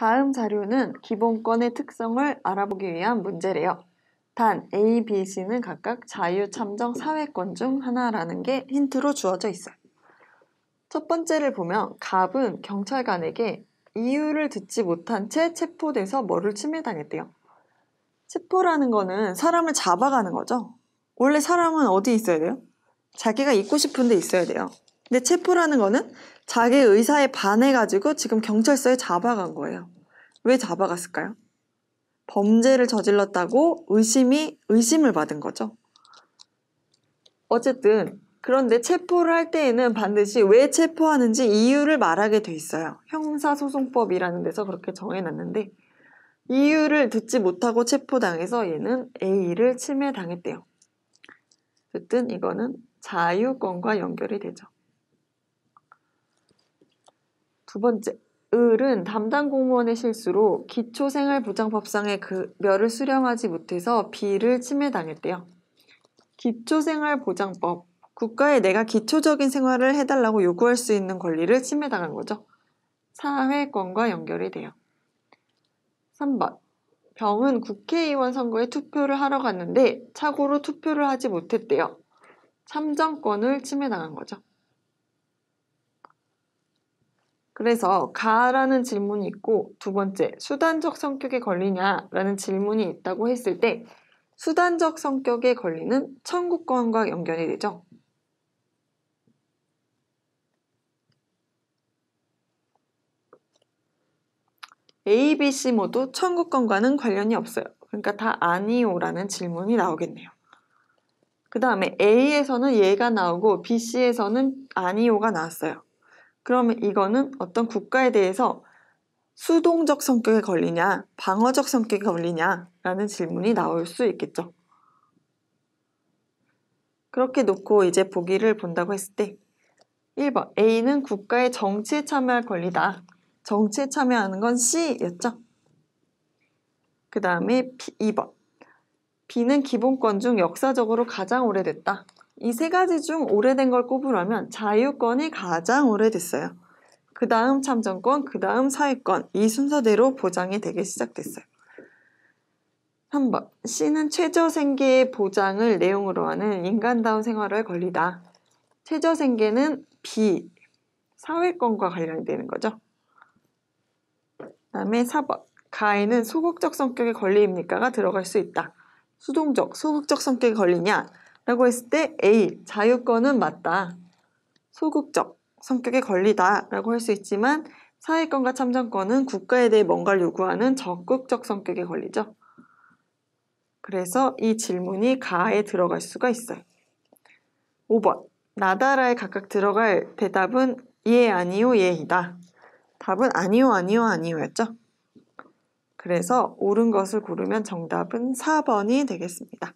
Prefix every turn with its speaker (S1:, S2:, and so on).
S1: 다음 자료는 기본권의 특성을 알아보기 위한 문제래요. 단, A, B, C는 각각 자유참정 사회권 중 하나라는 게 힌트로 주어져 있어요. 첫 번째를 보면 갑은 경찰관에게 이유를 듣지 못한 채 체포돼서 뭐를 침해당했대요. 체포라는 거는 사람을 잡아가는 거죠. 원래 사람은 어디 있어야 돼요? 자기가 있고 싶은 데 있어야 돼요. 근데 체포라는 거는 자기 의사에 반해가지고 지금 경찰서에 잡아간 거예요. 왜 잡아갔을까요? 범죄를 저질렀다고 의심이, 의심을 받은 거죠. 어쨌든, 그런데 체포를 할 때에는 반드시 왜 체포하는지 이유를 말하게 돼 있어요. 형사소송법이라는 데서 그렇게 정해놨는데, 이유를 듣지 못하고 체포당해서 얘는 A를 침해당했대요. 어쨌든 이거는 자유권과 연결이 되죠. 두 번째, 을은 담당 공무원의 실수로 기초생활보장법상의 급여를 그 수령하지 못해서 비를 침해당했대요. 기초생활보장법. 국가에 내가 기초적인 생활을 해달라고 요구할 수 있는 권리를 침해당한 거죠. 사회권과 연결이 돼요. 3번. 병은 국회의원 선거에 투표를 하러 갔는데 착오로 투표를 하지 못했대요. 참정권을 침해당한 거죠. 그래서 가라는 질문이 있고 두 번째 수단적 성격에 걸리냐라는 질문이 있다고 했을 때 수단적 성격에 걸리는 청구권과 연결이 되죠. A, B, C 모두 청구권과는 관련이 없어요. 그러니까 다 아니오라는 질문이 나오겠네요. 그 다음에 A에서는 예가 나오고 B, C에서는 아니오가 나왔어요. 그러면 이거는 어떤 국가에 대해서 수동적 성격에 걸리냐, 방어적 성격에 걸리냐라는 질문이 나올 수 있겠죠. 그렇게 놓고 이제 보기를 본다고 했을 때 1번 A는 국가의 정치에 참여할 권리다. 정치에 참여하는 건 C였죠. 그 다음에 2번 B는 기본권 중 역사적으로 가장 오래됐다. 이세 가지 중 오래된 걸 꼽으라면 자유권이 가장 오래됐어요. 그 다음 참정권, 그 다음 사회권, 이 순서대로 보장이 되기 시작됐어요. 3번. C는 최저 생계의 보장을 내용으로 하는 인간다운 생활을 권리다. 최저 생계는 B, 사회권과 관련되는 거죠. 그 다음에 4번. 가에는 소극적 성격의 권리입니까가 들어갈 수 있다. 수동적, 소극적 성격의 권리냐? 라고 했을 때 A. 자유권은 맞다. 소극적 성격에 걸리다 라고 할 수 있지만 사회권과 참정권은 국가에 대해 뭔가를 요구하는 적극적 성격에 걸리죠. 그래서 이 질문이 가에 들어갈 수가 있어요. 5번. 나다라에 각각 들어갈 대답은 예, 아니요, 예이다. 답은 아니요, 아니요, 아니요였죠. 그래서 옳은 것을 고르면 정답은 4번이 되겠습니다.